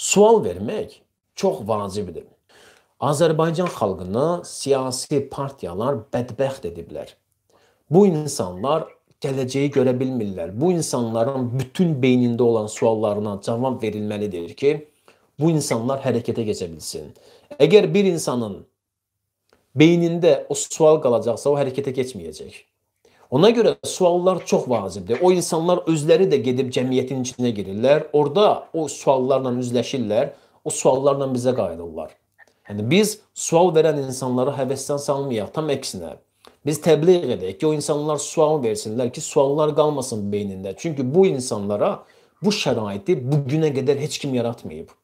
Sual vermək çox vacibdir. Azərbaycan xalqına siyasi partiyalar bədbəxt ediblər. Bu insanlar gələcəyi görə bilmirlər. Bu insanların bütün beynində olan suallarına cavab verilməlidir ki, bu insanlar hərəkətə keçə bilsin. Əgər bir insanın beynində o sual qalacaqsa, o hərəkətə keçməyəcək. Ona görə suallar çox vacibdir. O insanlar özləri də gedib cəmiyyətin içinə girirlər. Orda o suallarla üzləşirlər. O suallarla bizə qayıdırlar. Yəni biz sual verən insanları həvəsdən salmayaq, tam əksinə. Biz təbliğ edək ki, o insanlar sual versinlər ki, suallar qalmasın beynində. Çünki bu insanlara bu şəraiti bu günə qədər heç kim yaratmayıb.